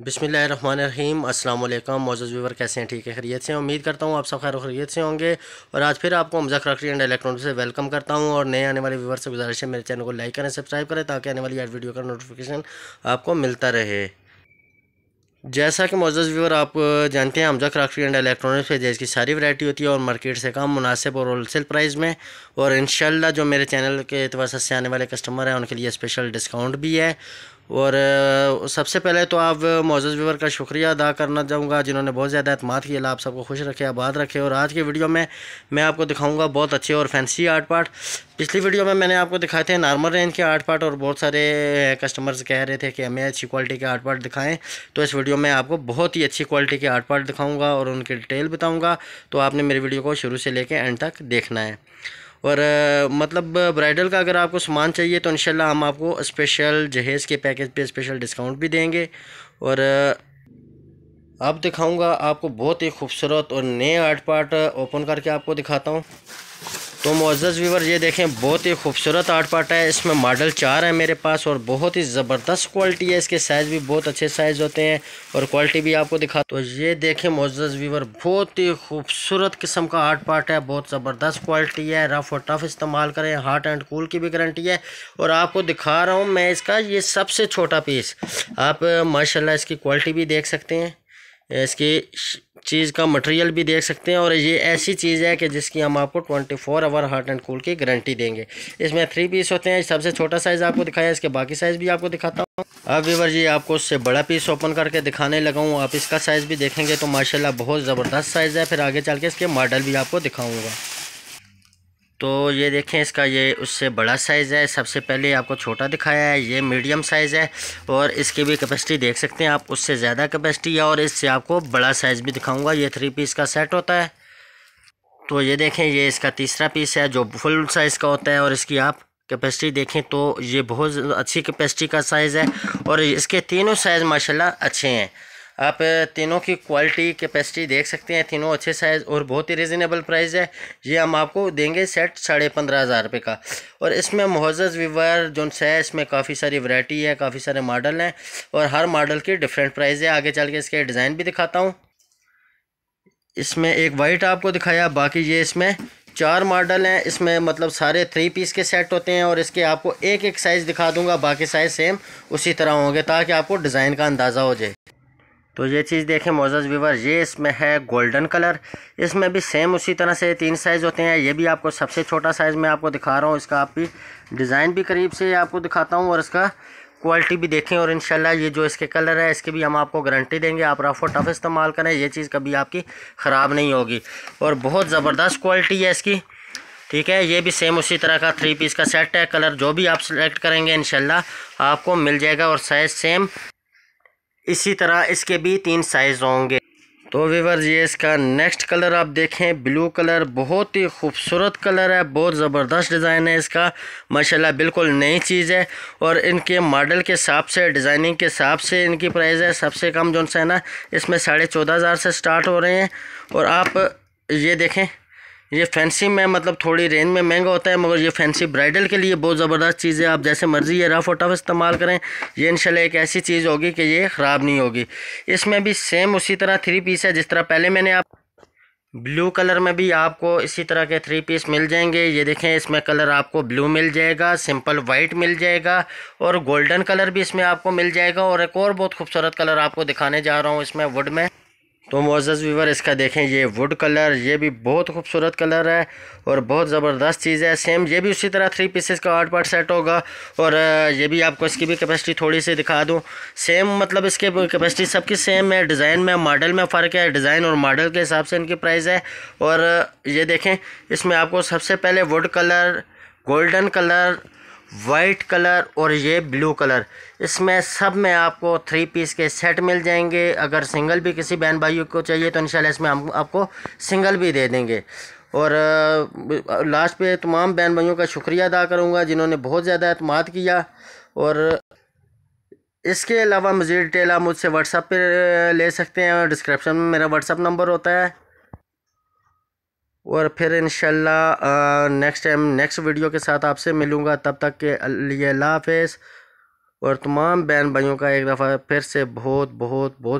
बिसमीम अल्लाम मौजूद व्यूवर कैसे हैं ठीक है खरीत से उम्मीद करता हूँ आप सब खैर खरीत से होंगे और आज फिर आपको हमजा क्रॉकरी एंड इलेक्ट्रॉनिक से वेलकम करता हूँ और नए आने वाले व्यूवर से गुजारिश है मेरे चैनल को लाइक करें सब्सक्राइब करें ताकि आने वाली हर वीडियो का नोटिफिकेशन आपको मिलता रहे जैसा कि मौजूद व्यूअर आप जानते हैं हमजा क्राफ्टी एंड इलेक्ट्रॉनिक्स पे जैस की सारी वैरायटी होती है और मार्केट से कम मुनासिब और होलसेल प्राइस में और इनशाला जो मेरे चैनल के एतवार से आने वाले कस्टमर हैं उनके लिए स्पेशल डिस्काउंट भी है और सबसे पहले तो आप मोज़ व्यूवर का शुक्रिया अदा करना चाहूँगा जिन्होंने बहुत ज़्यादा एतम किया आप सबको खुश रखे आबाद रखे और आज के वीडियो में मैं आपको दिखाऊँगा बहुत अच्छे और फैंसी आर्ट पार्ट पिछली वीडियो में मैंने आपको दिखाए थे नॉर्मल रेंज के आर्ट पार्ट और बहुत सारे कस्टमर्स कह रहे थे कि हमें अच्छी क्वालिटी के आर्ट पार्ट दिखाएँ तो इस वीडियो में आपको बहुत ही अच्छी क्वालिटी के आर्ट पार्ट दिखाऊँगा और उनकी डिटेल बताऊँगा तो आपने मेरी वीडियो को शुरू से लेकर एंड तक देखना है और मतलब ब्राइडल का अगर आपको सामान चाहिए तो इन हम आपको स्पेशल जहेज़ के पैकेज पे स्पेशल डिस्काउंट भी देंगे और अब दिखाऊंगा आपको बहुत ही खूबसूरत और नए आर्ट पार्ट ओपन करके आपको दिखाता हूँ तो मोज़ व्यूवर ये देखें बहुत ही खूबसूरत आर्ट पार्ट है इसमें मॉडल चार है मेरे पास और बहुत ही ज़बरदस्त क्वालिटी है इसके साइज़ भी बहुत अच्छे साइज़ होते हैं और क्वालिटी भी आपको दिखा तो ये देखें मोज़ व्यूवर बहुत ही खूबसूरत किस्म का आर्ट पार्ट है बहुत ज़बरदस्त क्वालिटी है रफ़ और टफ़ इस्तेमाल करें हार्ट एंड कूल की भी गारंटी है और आपको दिखा रहा हूँ मैं इसका ये सबसे छोटा पीस आप माशाला इसकी क्वालिटी भी देख सकते हैं इसकी चीज़ का मटेरियल भी देख सकते हैं और ये ऐसी चीज़ है कि जिसकी हम आपको 24 four hour hot and cool की गारंटी देंगे इसमें थ्री पीस होते हैं सबसे छोटा साइज़ आपको दिखाया इसके बाकी साइज़ भी आपको दिखाता हूँ अब वीवर जी आपको उससे बड़ा पीस ओपन करके दिखाने लगा हूँ आप इसका साइज़ भी देखेंगे तो माशाला बहुत ज़बरदस्त साइज़ है फिर आगे चल के इसके मॉडल भी आपको दिखाऊँगा तो ये देखें इसका ये उससे बड़ा साइज़ है सबसे पहले आपको छोटा दिखाया है ये मीडियम साइज़ है और इसकी भी कैपेसिटी देख सकते हैं आप उससे ज़्यादा कैपेसिटी है और इससे आपको बड़ा साइज़ भी दिखाऊंगा ये थ्री पीस का सेट होता है तो ये देखें ये इसका तीसरा पीस है जो फुल साइज़ का होता है और इसकी आप कैपेसिटी देखें तो ये बहुत अच्छी कैपेसिटी का साइज़ है और इसके तीनों साइज़ माशाल्लाह अच्छे हैं आप तीनों की क्वालिटी कैपेसिटी देख सकते हैं तीनों अच्छे साइज़ और बहुत ही रिजनेबल प्राइस है ये हम आपको देंगे सेट साढ़े पंद्रह हज़ार रुपये का और इसमें मोहज़ विवर जो है इसमें काफ़ी सारी वैरायटी है काफ़ी सारे मॉडल हैं और हर मॉडल की डिफरेंट प्राइस है आगे चल के इसके डिज़ाइन भी दिखाता हूँ इसमें एक वाइट आपको दिखाया बाकी ये इसमें चार मॉडल हैं इसमें मतलब सारे थ्री पीस के सेट होते हैं और इसके आपको एक एक साइज़ दिखा दूंगा बाकी साइज़ सेम उसी तरह होंगे ताकि आपको डिज़ाइन का अंदाज़ा हो जाए तो ये चीज़ देखें मोजस वीवर ये इसमें है गोल्डन कलर इसमें भी सेम उसी तरह से तीन साइज़ होते हैं ये भी आपको सबसे छोटा साइज़ मैं आपको दिखा रहा हूँ इसका आप भी डिज़ाइन भी करीब से आपको दिखाता हूँ और इसका क्वालिटी भी देखें और इंशाल्लाह ये जो इसके कलर है इसकी भी हम आपको गारंटी देंगे आप रफ और टफ इस्तेमाल करें ये चीज़ कभी आपकी ख़राब नहीं होगी और बहुत ज़बरदस्त क्वालिटी है इसकी ठीक है ये भी सेम उसी तरह का थ्री पीस का सेट है कलर जो भी आप सेलेक्ट करेंगे इन आपको मिल जाएगा और साइज़ सेम इसी तरह इसके भी तीन साइज़ होंगे तो वीवर ये इसका नेक्स्ट कलर आप देखें ब्लू कलर बहुत ही खूबसूरत कलर है बहुत ज़बरदस्त डिज़ाइन है इसका माशाल्लाह बिल्कुल नई चीज़ है और इनके मॉडल के हिसाब से डिज़ाइनिंग के हिसाब से इनकी प्राइस है सबसे कम जो है ना इसमें साढ़े चौदह हज़ार से स्टार्ट हो रहे हैं और आप ये देखें ये फैंसी में मतलब थोड़ी रेंज में महंगा होता है मगर ये फैंसी ब्राइडल के लिए बहुत ज़बरदस्त चीज़ है आप जैसे मर्ज़ी ये रफ और टफ इस्तेमाल करें ये इंशाल्लाह एक ऐसी चीज़ होगी कि ये ख़राब नहीं होगी इसमें भी सेम उसी तरह थ्री पीस है जिस तरह पहले मैंने आप ब्लू कलर में भी आपको इसी तरह के थ्री पीस मिल जाएंगे ये देखें इसमें कलर आपको ब्लू मिल जाएगा सिंपल वाइट मिल जाएगा और गोल्डन कलर भी इसमें आपको मिल जाएगा और एक और बहुत खूबसूरत कलर आपको दिखाने जा रहा हूँ इसमें वुड में तो मोज़ वीवर इसका देखें ये वुड कलर ये भी बहुत खूबसूरत कलर है और बहुत ज़बरदस्त चीज़ है सेम ये भी उसी तरह थ्री पीसेस का आठ पार्ट सेट होगा और ये भी आपको इसकी भी कैपेसिटी थोड़ी सी दिखा दूँ सेम मतलब इसके कैपेसिटी सबकी सेम है डिज़ाइन में मॉडल में फ़र्क है डिज़ाइन और मॉडल के हिसाब से इनकी प्राइस है और ये देखें इसमें आपको सबसे पहले wood colour golden colour white colour और ये ब्लू कलर इसमें सब में आपको थ्री पीस के सेट मिल जाएंगे अगर सिंगल भी किसी बहन भाइयों को चाहिए तो इंशाल्लाह इसमें हम आपको सिंगल भी दे देंगे और लास्ट पे तमाम बहन भाइयों का शुक्रिया अदा करूँगा जिन्होंने बहुत ज़्यादा अतमाद किया और इसके अलावा मज़ीद डिटेल आप मुझसे व्हाट्सअप पर ले सकते हैं डिस्क्रिप्शन में मेरा व्हाट्सअप नंबर होता है और फिर इन नेक्स्ट टाइम नेक्स्ट वीडियो के साथ आपसे मिलूँगा तब तक के लिए अल्लाह हाफ और तमाम बहन भाइयों का एक दफ़ा फिर से बहुत बहुत बहुत